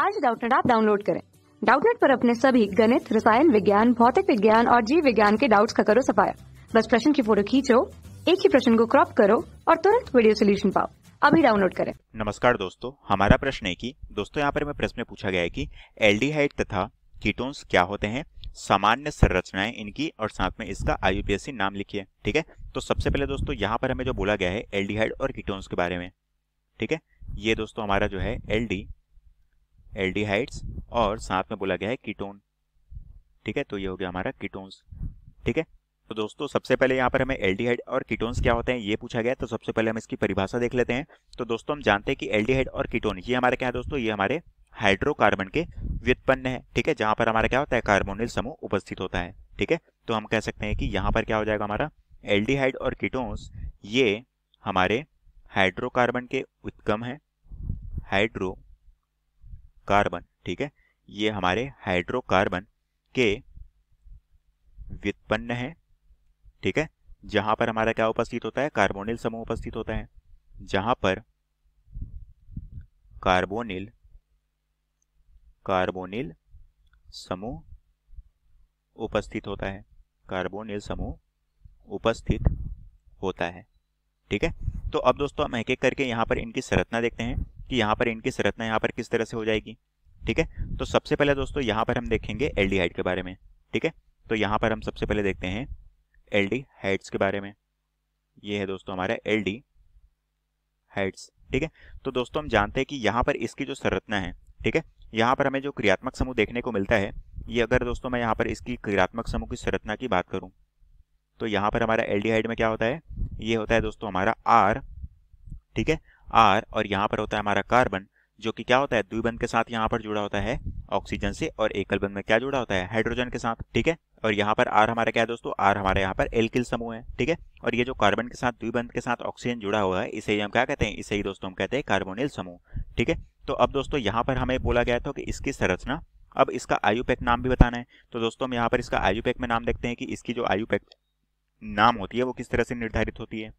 आज डाउटनेट आप डाउनलोड करें डाउटनेट पर अपने सभी गणित रसायन विज्ञान भौतिक विज्ञान और जीव विज्ञान के डाउट्स का करो सफाया बस प्रश्न की फोटो खींचो एक ही प्रश्न को क्रॉप करो और तुरंत वीडियो सोल्यूशन पाओ अभी डाउनलोड करें नमस्कार दोस्तों हमारा प्रश्न है की दोस्तों यहाँ पर हमें प्रश्न पूछा गया है की एल तथा कीटोन्स क्या होते हैं सामान्य संरचनाएं इनकी और साथ में इसका आई नाम लिखिए ठीक है तो सबसे पहले दोस्तों यहाँ पर हमें जो बोला गया है एल और कीटोन्स के बारे में ठीक है ये दोस्तों हमारा जो है एल डी एल्डिहाइड्स और साथ में बोला गया है कीटोन ठीक है तो ये हो गया हमारा कीटोन्स ठीक है तो दोस्तों सबसे पहले यहाँ पर हमें एल्डिहाइड और कीटोन्स क्या होते हैं ये पूछा गया तो सबसे पहले हम इसकी परिभाषा देख लेते हैं तो दोस्तों हम जानते हैं कि एल्डिहाइड और कीटोन ये हमारे क्या है दोस्तों ये हमारे हाइड्रोकार्बन के व्युत्पन्न है ठीक है जहाँ पर हमारा क्या होता है कार्बोनिल समूह उपस्थित होता है ठीक है तो हम कह सकते हैं कि यहाँ पर क्या हो जाएगा हमारा एल्डिहाइड और कीटोन्स ये हमारे हाइड्रोकार्बन के उत्कम है हाइड्रो कार्बन ठीक है ये हमारे हाइड्रोकार्बन के व्युत्पन्न है ठीक है जहां पर हमारा क्या उपस्थित होता है कार्बोनिल समूह उपस्थित होता है जहां पर कार्बोनिल कार्बोनिल समूह उपस्थित होता है कार्बोनिल समूह उपस्थित होता है ठीक है तो अब दोस्तों हम एक एक करके यहां पर इनकी संरचना देखते हैं कि यहां पर इनकी संरचना यहां पर किस तरह से हो जाएगी ठीक है तो सबसे पहले दोस्तों यहाँ पर हम देखेंगे एल के बारे में ठीक है तो यहाँ पर हम सबसे पहले देखते हैं एल हाइट्स के बारे में ये है दोस्तों हमारा एल हाइट्स ठीक है तो दोस्तों हम जानते हैं कि यहाँ पर इसकी जो संरचना है ठीक है यहाँ पर हमें जो क्रियात्मक समूह देखने को मिलता है ये अगर दोस्तों मैं यहाँ पर इसकी क्रियात्मक समूह की संरचना की बात करूँ तो यहाँ पर हमारा एल में क्या होता है ये होता है दोस्तों हमारा आर ठीक है आर और यहाँ पर होता है हमारा कार्बन जो कि क्या होता है द्विबंध के साथ यहाँ पर जुड़ा होता है ऑक्सीजन से और एकल बंध में क्या जुड़ा होता है हाइड्रोजन के साथ ठीक है और यहाँ पर आर हमारा क्या है दोस्तों आर हमारे यहाँ पर एल्किल समूह है ठीक है और ये जो कार्बन के साथ द्विबंध के साथ ऑक्सीजन जुड़ा हुआ है इसे ही हम क्या कहते हैं इसे ही दोस्तों हम कहते हैं कार्बोनिल समूह ठीक है तो अब दोस्तों यहाँ पर हमें बोला गया था कि इसकी संरचना अब इसका आयुपैक नाम भी बताना है तो दोस्तों हम यहाँ पर इसका आयुपैक में नाम देखते हैं कि इसकी जो आयुपैक नाम होती है वो किस तरह से निर्धारित होती है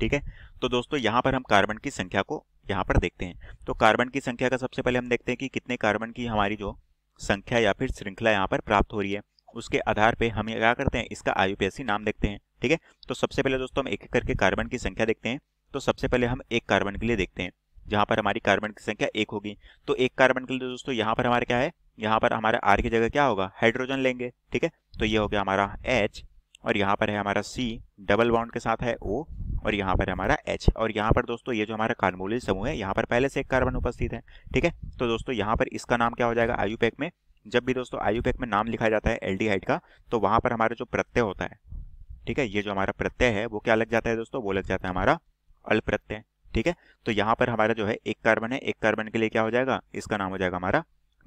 ठीक है तो दोस्तों यहाँ पर हम कार्बन की संख्या को यहाँ पर देखते हैं तो कार्बन की संख्या का सबसे पहले हम देखते हैं कि कितने कार्बन की हमारी जो संख्या या फिर श्रृंखला यहाँ पर प्राप्त हो रही है उसके आधार पे हम क्या करते हैं इसका आयु नाम देखते हैं ठीक है तो सबसे पहले दोस्तों हम एक एक करके कार्बन की संख्या देखते हैं तो सबसे पहले हम एक कार्बन के लिए देखते हैं जहाँ पर हमारी कार्बन की संख्या एक होगी तो एक कार्बन के लिए दोस्तों यहाँ पर हमारे क्या है यहाँ पर हमारे आर की जगह क्या होगा हाइड्रोजन लेंगे ठीक है तो ये हो गया हमारा एच और यहाँ पर है हमारा सी डबल बाउंड के साथ है ओ और यहाँ पर हमारा एच और यहाँ पर दोस्तों ये जो हमारा कार्मोलिन समूह है यहाँ पर पहले से एक कार्बन उपस्थित है ठीक है तो दोस्तों यहाँ पर इसका नाम क्या हो जाएगा आयुपैक में जब भी दोस्तों आयुपैक में नाम लिखा जाता है एल का तो वहाँ पर हमारा जो प्रत्यय होता है ठीक है ये जो हमारा प्रत्यय है वो क्या लग जाता है दोस्तों वो लग जाता है हमारा अल प्रत्यय ठीक है तो यहाँ पर हमारा जो है एक कार्बन है एक कार्बन के लिए क्या हो जाएगा इसका नाम हो जाएगा हमारा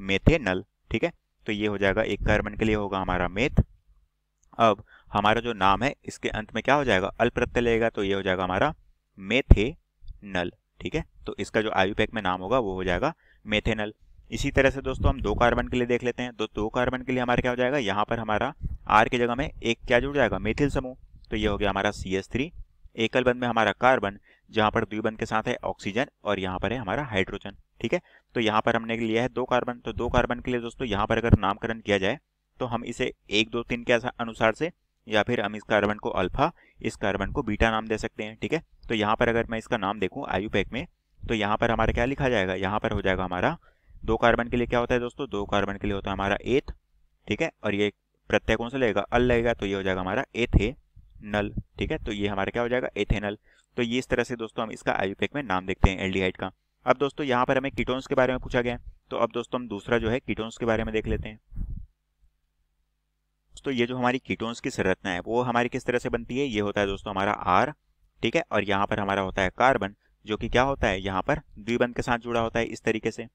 मेथेनल ठीक है तो ये हो जाएगा एक कार्बन के लिए होगा हमारा मेथ अब हमारा जो नाम है इसके अंत में क्या हो जाएगा अल प्रत्यय लगेगा तो ये हो जाएगा हमारा मेथेनल ठीक है तो इसका जो आयु पैक में नाम होगा वो हो जाएगा मेथेनल इसी तरह से दोस्तों हम दो कार्बन के लिए देख लेते हैं तो दो कार्बन के लिए हमारा क्या हो जाएगा यहाँ पर हमारा आर की जगह में एक क्या जुड़ जाएगा मेथिल समूह तो ये हो गया हमारा सी एस थ्री एकल बंद में हमारा कार्बन जहाँ पर द्विबंध के साथ है ऑक्सीजन और यहाँ पर है हमारा हाइड्रोजन ठीक है तो यहाँ पर हमने लिया है दो कार्बन तो दो कार्बन के लिए दोस्तों यहाँ पर अगर नामकरण किया जाए तो हम इसे एक दो तीन के अनुसार से या फिर हम इस कार्बन को अल्फा इस कार्बन को बीटा नाम दे सकते हैं ठीक है तो यहाँ पर अगर मैं इसका नाम देखूँ आयु पैक में तो यहाँ पर हमारा क्या लिखा जाएगा यहाँ पर हो जाएगा हमारा दो कार्बन के लिए क्या होता है दोस्तों दो कार्बन के लिए होता है हमारा एथ ठीक है और ये प्रत्यय कौन सा लगेगा अल लगेगा तो ये हो जाएगा हमारा एथे नल ठीक है तो ये हमारा क्या हो जाएगा एथेनल तो ये इस तरह से दोस्तों हम इसका आयुपैक में नाम देखते हैं एल्डिहाइड का अब दोस्तों यहाँ पर हमें कीटोन्स के बारे में पूछा गया है तो अब दोस्तों हम दूसरा जो है कीटोन्स के बारे में देख लेते हैं दोस्तों ये जो हमारी कीटोन्स की संरचना है वो हमारी किस तरह से बनती है ये होता है दोस्तों हमारा आर ठीक है और यहाँ पर हमारा होता है कार्बन जो कि क्या होता है यहाँ पर द्विबंध के साथ जुड़ा होता है इस तरीके से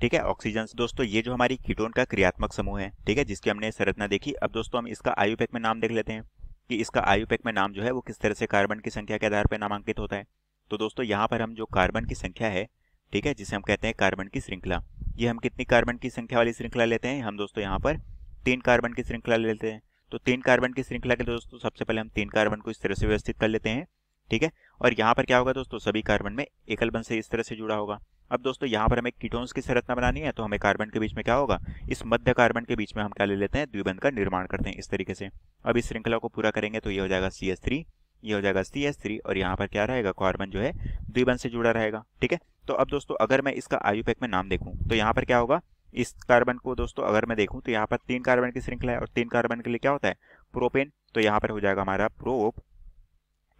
ठीक है ऑक्सीजन दोस्तों ये जो हमारी कीटोन का क्रियात्मक समूह है ठीक है जिसकी हमने संरचना देखी अब दोस्तों हम इसका आयुपैक में नाम देख लेते हैं कि इसका आयुपैक में नाम जो है वो किस तरह से कार्बन की संख्या के आधार पर नामांकित होता है तो दोस्तों यहाँ पर हम जो कार्बन की संख्या है ठीक है जिसे हम कहते हैं कार्बन की श्रृंखला ये हम कितनी कार्बन की संख्या वाली श्रृंखला लेते हैं हम दोस्तों यहाँ पर तीन कार्बन की श्रृंखला ले लेते हैं तो तीन कार्बन की श्रृंखला के दोस्तों सबसे पहले हम तीन कार्बन को इस तरह से व्यवस्थित कर लेते हैं ठीक है और यहाँ पर क्या होगा दोस्तों सभी कार्बन में एकल बन से इस तरह से जुड़ा होगा अब दोस्तों यहाँ पर हमें कीटोन्स की संरचना बनानी है तो हमें कार्बन के बीच में क्या होगा इस मध्य कार्बन के बीच में हम क्या ले लेते हैं द्विबंध का निर्माण करते हैं इस तरीके से अब इस श्रृंखला को पूरा करेंगे तो ये हो जाएगा सी एस थ्री ये हो जाएगा सी एस थ्री और यहाँ पर क्या रहेगा कार्बन जो है द्विबंध से जुड़ा रहेगा ठीक है तो अब दोस्तों अगर मैं इसका आयु पैक में नाम देखूँ तो यहाँ पर क्या होगा इस कार्बन को दोस्तों अगर मैं देखूं तो यहाँ पर तीन कार्बन की श्रृंखला है और तीन कार्बन के लिए क्या होता है प्रोपेन तो यहाँ पर हो जाएगा हमारा प्रोप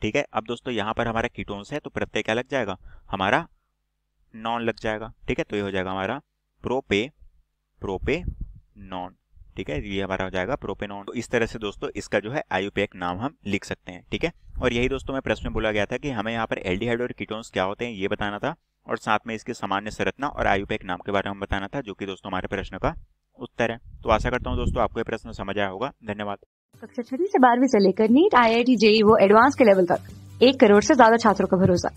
ठीक है अब दोस्तों यहाँ पर हमारा कीटोन्स है तो प्रत्यय क्या लग जाएगा हमारा नॉन लग जाएगा ठीक है तो ये हो जाएगा हमारा प्रोपे प्रोपे नॉन ठीक है ये हमारा हो जाएगा प्रोपेनॉन तो इस तरह से दोस्तों इसका जो है आयुपेक नाम हम लिख सकते हैं ठीक है और यही दोस्तों में प्रश्न में बोला गया था कि हमें यहाँ पर एल्डिहाइड और कीटोन्स क्या होते हैं ये बताना था और साथ में इसकी सामान्य संरचना और एक नाम के बारे में बताना था जो कि दोस्तों हमारे प्रश्न का उत्तर है तो आशा करता हूँ दोस्तों आपको ये प्रश्न समझ आया होगा धन्यवाद कक्षा छठी से बारहवीं से लेकर NEET I I T JEE वो एडवांस के लेवल तक एक करोड़ से ज्यादा छात्रों का भरोसा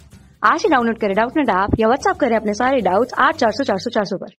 आज ही डाउनलोड करें डाउट नेट ऐप या व्हाट्सअप करें अपने सारे डाउट्स आठ चार सौ चार सौ चार सौ पर